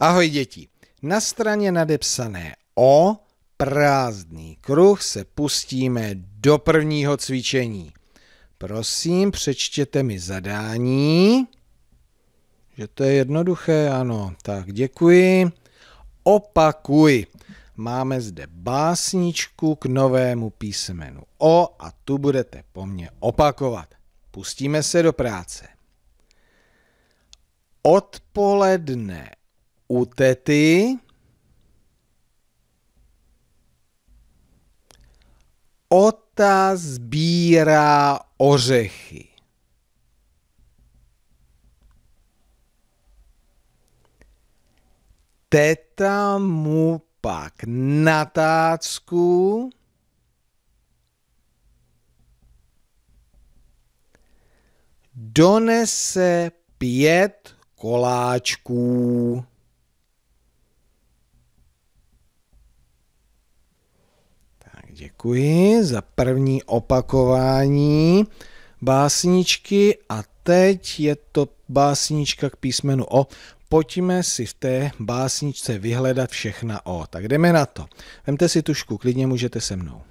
Ahoj děti. Na straně nadepsané O prázdný kruh se pustíme do prvního cvičení. Prosím, přečtěte mi zadání. Že to je jednoduché, ano. Tak děkuji. Opakuj. Máme zde básničku k novému písmenu O a tu budete po mně opakovat. Pustíme se do práce. Odpoledne u tety, Ota sbírá ořechy. Teta mu pak na donese pět koláčků. děkuji za první opakování básničky a teď je to básnička k písmenu O. Pojďme si v té básničce vyhledat všechna O. Tak jdeme na to. Vemte si tušku, klidně můžete se mnou.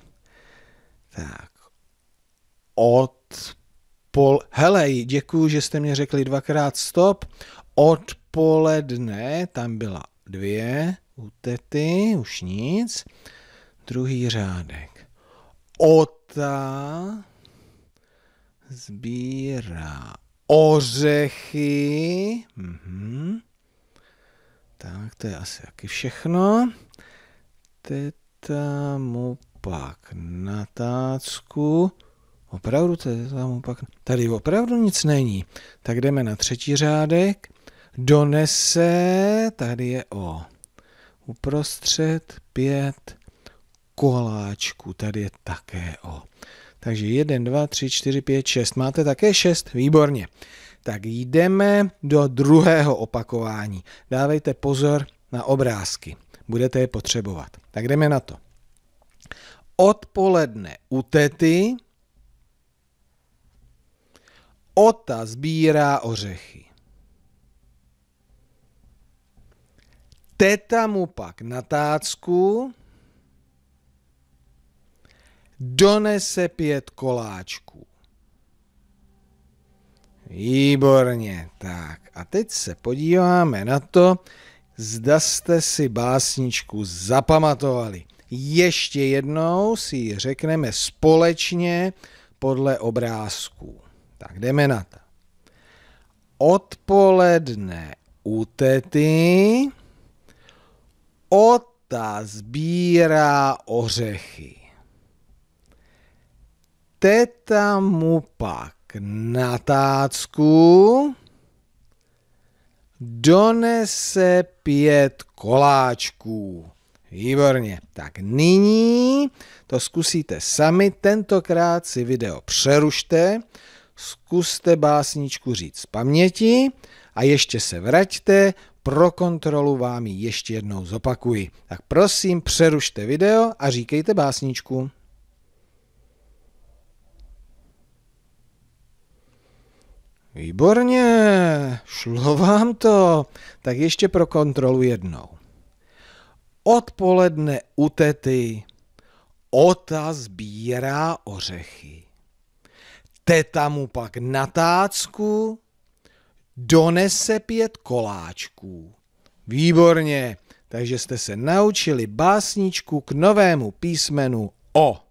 Tak. Od pol. Hele, děkuji, že jste mě řekli dvakrát stop. Odpoledne, tam byla dvě, u tety, už nic. Druhý řádek. Ota sbírá ořechy. Mhm. Tak, to je asi taky všechno. Teta mu pak na Opravdu teta mu pak... Tady opravdu nic není. Tak jdeme na třetí řádek. Donese, tady je o. Uprostřed pět koláčku. Tady je také O. Takže 1, 2, 3, 4, 5, 6. Máte také 6? Výborně. Tak jdeme do druhého opakování. Dávejte pozor na obrázky. Budete je potřebovat. Tak jdeme na to. Odpoledne u tety Ota sbírá ořechy. Teta mu pak na tácku donese pět koláčků. Výborně, tak a teď se podíváme na to, zda jste si básničku zapamatovali. Ještě jednou si ji řekneme společně podle obrázků. Tak jdeme na to. Odpoledne u tety Ota sbírá ořechy teta mu pak na tácku donese pět koláčků. Výborně. Tak nyní to zkusíte sami. Tentokrát si video přerušte, zkuste básničku říct z paměti a ještě se vraťte, pro kontrolu vám ji ještě jednou zopakuji. Tak prosím, přerušte video a říkejte básničku. Výborně, šlo vám to. Tak ještě pro kontrolu jednou. Odpoledne u tety Ota sbírá ořechy. Teta mu pak na tácku donese pět koláčků. Výborně, takže jste se naučili básničku k novému písmenu O.